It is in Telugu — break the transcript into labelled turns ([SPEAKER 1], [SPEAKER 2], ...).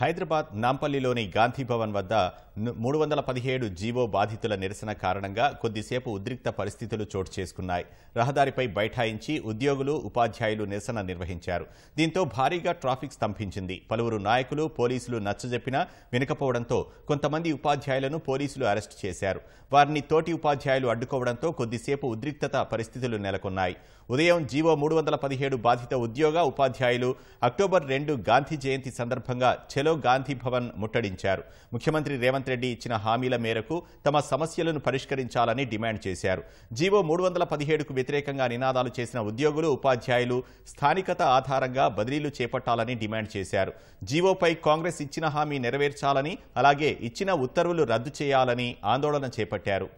[SPEAKER 1] హైదరాబాద్ నాంపల్లిలోని గాంధీభవన్ వద్ద మూడు వందల పదిహేడు జీవో బాధితుల నిరసన కారణంగా కొద్దిసేపు ఉద్రిక్త పరిస్థితులు చోటు చేసుకున్నాయి రహదారిపై బైఠాయించి ఉద్యోగులు ఉపాధ్యాయులు నిరసన నిర్వహించారు దీంతో భారీగా ట్రాఫిక్ స్తంభించింది పలువురు నాయకులు పోలీసులు నచ్చజెప్పినా వినకపోవడంతో కొంతమంది ఉపాధ్యాయులను పోలీసులు అరెస్టు చేశారు వారిని తోటి ఉపాధ్యాయులు అడ్డుకోవడంతో కొద్దిసేపు ఉద్రిక్తత పరిస్థితులు నెలకొన్నాయి ఉదయం జీవో మూడు బాధిత ఉద్యోగ ఉపాధ్యాయులు అక్టోబర్ రెండు గాంధీ జయంతి సందర్భంగా గాంధీ భవన్ ముట్టడించారు ముఖ్యమంత్రి రేవంత్ రెడ్డి ఇచ్చిన హామీల మేరకు తమ సమస్యలను పరిష్కరించాలని డిమాండ్ చేశారు జీవో మూడు వందల పదిహేడుకు వ్యతిరేకంగా నినాదాలు చేసిన ఉద్యోగులు ఉపాధ్యాయులు స్థానికత ఆధారంగా బదిలీలు చేపట్టాలని డిమాండ్ చేశారు జీవోపై కాంగ్రెస్ ఇచ్చిన హామీ నెరవేర్చాలని అలాగే ఇచ్చిన ఉత్తర్వులు రద్దు చేయాలని ఆందోళన చేపట్టారు